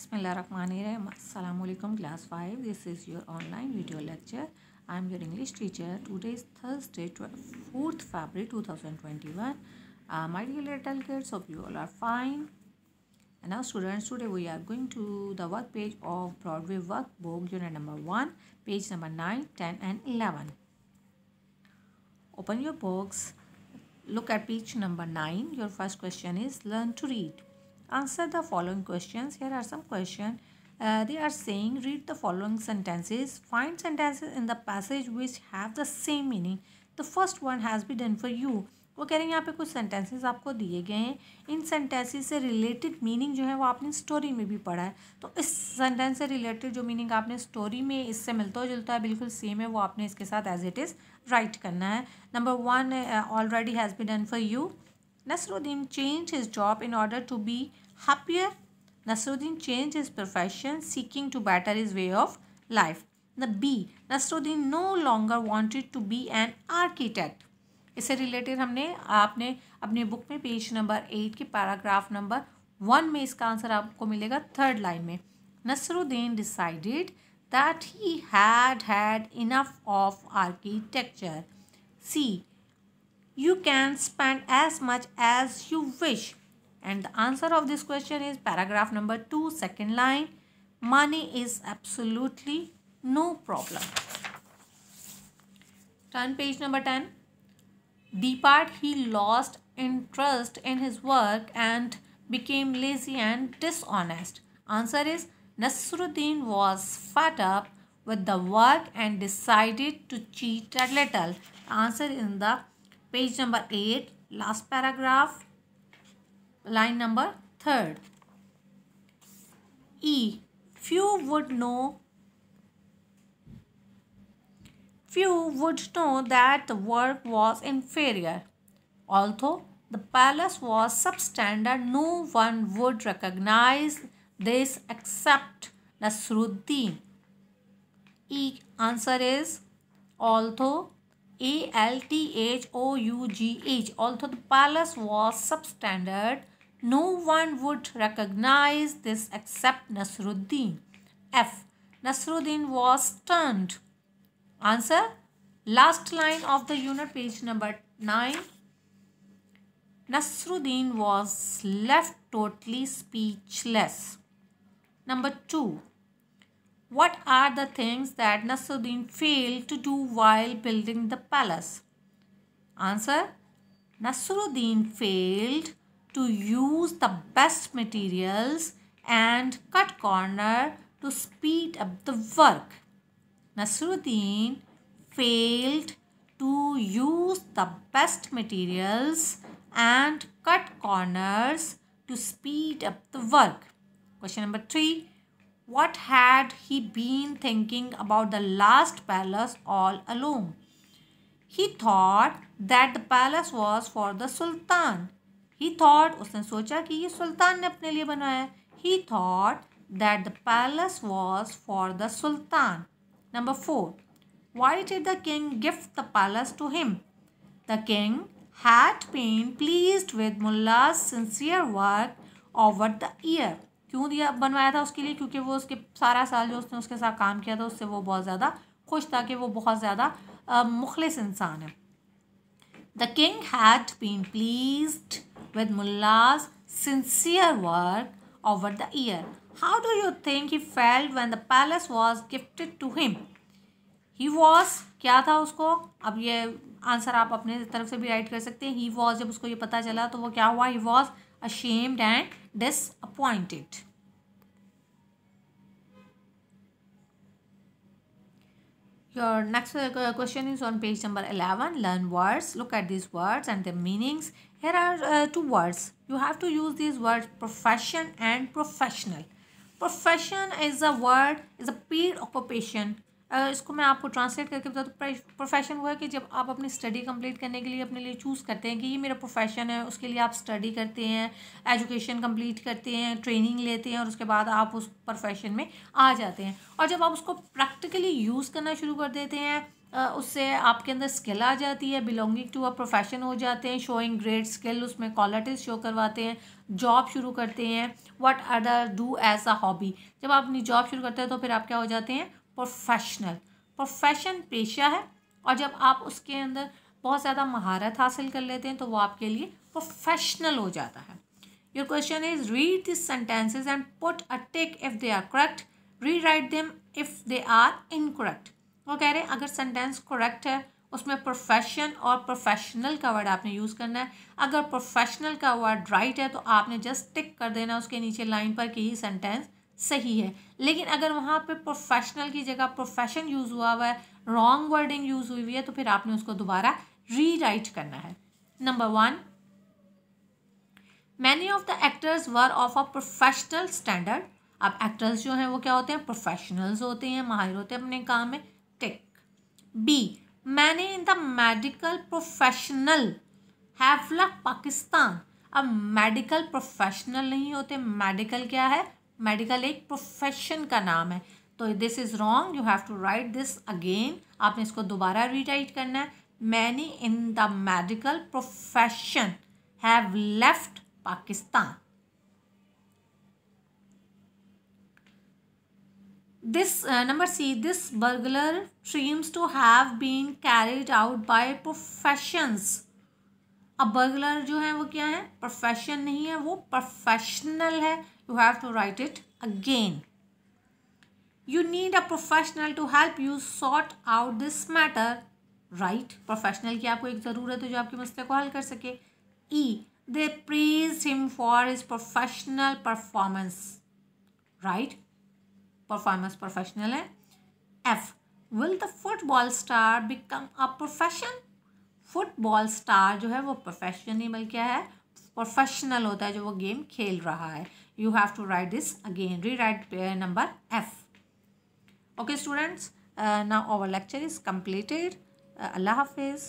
Bismillahirrahmanirrahim. Assalamualaikum class 5. This is your online video lecture. I am your English teacher. Today is Thursday 4th February 2021. Uh, my dear little kids, hope you all are fine. And now students, today we are going to the work page of Broadway workbook unit number 1, page number 9, 10 and 11. Open your books. Look at page number 9. Your first question is learn to read. Answer the following questions. Here are some question Uh, they are saying read the following sentences. Find sentences in the passage which have the same meaning. The first one has been done for you. वो कह रहे हैं यहाँ पे कुछ sentences आपको दिए गए हैं इन सेंटेंसेस से रिलेटेड मीनिंग जो है वो आपने स्टोरी में भी पढ़ा है तो इस सेंटेंस से रिलेटेड जो मीनिंग आपने स्टोरी में इससे मिलता जुलता है बिल्कुल सेम है वो आपने इसके साथ एज इट इज़ राइट करना है number one already has be done for you Nasruddin changed his job in order to be happier. Nasruddin changed his profession seeking to better his way of life. The B. Nasruddin no longer wanted to be an architect. इससे related हमने आपने अपने book में page number eight के paragraph number one में इसका answer आपको मिलेगा थर्ड लाइन में Nasruddin decided that he had had enough of architecture. C. you can spend as much as you wish. And the answer of this question is paragraph number 2, second line. Money is absolutely no problem. Turn page number 10. Depart, he lost interest in his work and became lazy and dishonest. Answer is Nasruddin was fed up with the work and decided to cheat a little. Answer in the page number 8 last paragraph line number 3rd e few would know few would know that the work was inferior although the palace was substandard no one would recognize this except Nasruddin e answer is although a L T H O U G H. Although the palace was substandard, no one would recognize this except Nasruddin. F. Nasruddin was stunned. Answer. Last line of the unit page number 9. Nasruddin was left totally speechless. Number 2. What are the things that Nasruddin failed to do while building the palace? Answer Nasruddin failed to use the best materials and cut corner to speed up the work. Nasruddin failed to use the best materials and cut corners to speed up the work. Question number 3. What had he been thinking about the last palace all alone? He thought that the palace was for the Sultan. He thought, उसने सोचा कि ये सुल्तान ने अपने लिए बनाया He thought that the palace was for the Sultan. Number four, why did the king gift the palace to him? The king had been pleased with Mullah's sincere work over the year. क्यों दिया बनवाया था उसके लिए क्योंकि वो उसके सारा साल जो उसने उसके साथ काम किया था उससे वो बहुत ज़्यादा खुश था कि वो बहुत ज़्यादा मुखलिस इंसान है the king had been pleased with Mulla's sincere work over the year how do you think he felt when the palace was gifted to him he was क्या था उसको अब ये आंसर आप अपने तरफ से भी राइट कर सकते हैं ही वॉज जब उसको ये पता चला तो वो क्या हुआ he was ashamed and disappointed. Your next uh, question is on page number 11. Learn words. Look at these words and their meanings. Here are uh, two words. You have to use these words profession and professional. Profession is a word, is a paid occupation इसको मैं आपको translate करके बता दूँ profession वो है कि जब आप अपनी स्टडी कंप्लीट करने के लिए अपने लिए चूज़ करते हैं कि ये मेरा प्रोफेशन है उसके लिए आप स्टडी करते हैं एजुकेशन कंप्लीट करते हैं ट्रेनिंग लेते हैं और उसके बाद आप उस प्रोफेशन में आ जाते हैं और जब आप उसको प्रैक्टिकली यूज़ करना शुरू कर देते हैं उससे आपके अंदर स्किल आ जाती है बिलोंगिंग टू अ प्रोफेशन हो जाते हैं शोइंग ग्रेट स्किल उसमें क्वालिटीज़ शो करवाते हैं जॉब शुरू करते हैं what other do as a hobby जब आप अपनी जॉब शुरू करते हैं तो फिर आप क्या हो जाते हैं प्रोफेशनल प्रोफेशन पेशा है और जब आप उसके अंदर बहुत ज़्यादा महारत हासिल कर लेते हैं तो वो आपके लिए प्रोफेशनल हो जाता है your question is read this sentences and put a tick if they are correct rewrite them if they are incorrect वो कह रहे हैं अगर सेंटेंस करेक्ट है उसमें प्रोफेशन और प्रोफेशनल का वर्ड आपने यूज़ करना है अगर प्रोफेशनल का वर्ड राइट है तो आपने जस्ट टिक कर देना उसके नीचे लाइन पर कि ही सेंटेंस सही है लेकिन अगर वहाँ पे प्रोफेशनल की जगह प्रोफेशन यूज़ हुआ हुआ है रॉन्ग वर्डिंग यूज़ हुई हुई है तो फिर आपने उसको दोबारा रीराइट करना है number one many of the actors were of a professional standard अब एक्टर्स जो हैं वो क्या होते हैं प्रोफेशनल्स होते हैं माहिर होते हैं अपने काम में tick B many in the medical professional हैवलक पाकिस्तान अब मेडिकल प्रोफेशनल नहीं होते मेडिकल क्या है मेडिकल एक प्रोफेशन का नाम है तो this is wrong you have to write this again आपने इसको दोबारा रीराइट करना है many in the medical profession have left Pakistan this number C this burglary seems to have been carried out by professions अब बर्गलर जो है वो क्या है प्रोफेशन नहीं है वो प्रोफेशनल है you have to write it again you need a professional to help you sort out this matter right professional की आपको एक ज़रूरत है जो आपके मसले को हल कर सके E they praise him for his professional performance right performance professional है F will the football star become a profession football star जो है वो प्रोफेशनली बल्कि है प्रोफेशनल होता है जो वो गेम खेल रहा है you have to write this again rewrite number F okay students now our lecture is completed अल्लाह हाफिज़